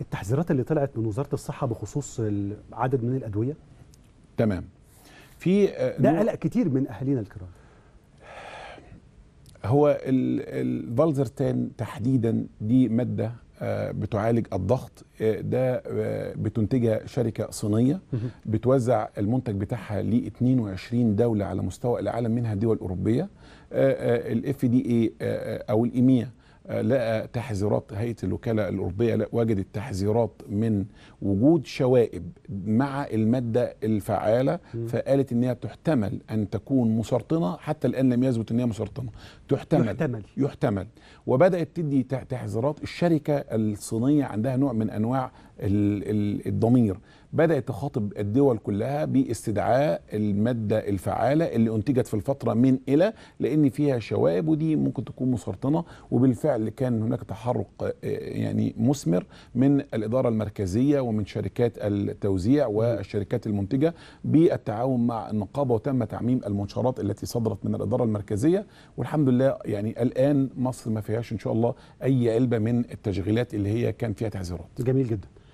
التحذيرات اللي طلعت من وزاره الصحه بخصوص عدد من الادويه تمام في آه، ده قلق كتير من اهالينا الكرام هو الفالزرتان تحديدا دي ماده آه، بتعالج الضغط آه، ده بتنتجها شركه صينيه بتوزع المنتج بتاعها ل 22 دوله على مستوى العالم منها دول اوروبيه الاف دي اي او الايميا e آه، لقى تحذيرات هيئه الوكاله الاوروبيه وجدت تحذيرات من وجود شوائب مع الماده الفعاله فقالت ان هي تحتمل ان تكون مسرطنه حتى الان لم يثبت ان هي مسرطنه تحتمل يحتمل يحتمل وبدات تدي تحذيرات الشركه الصينيه عندها نوع من انواع الضمير بدات تخاطب الدول كلها باستدعاء الماده الفعاله اللي انتجت في الفتره من الى لان فيها شوائب ودي ممكن تكون مسرطنه وبالفعل كان هناك تحرك آه، يعني مثمر من الاداره المركزيه ومن شركات التوزيع والشركات المنتجه بالتعاون مع النقابه وتم تعميم المنشورات التي صدرت من الاداره المركزيه والحمد لله يعني الان مصر ما فيهاش ان شاء الله اي علبه من التشغيلات اللي هي كان فيها تحذيرات. جميل جدا.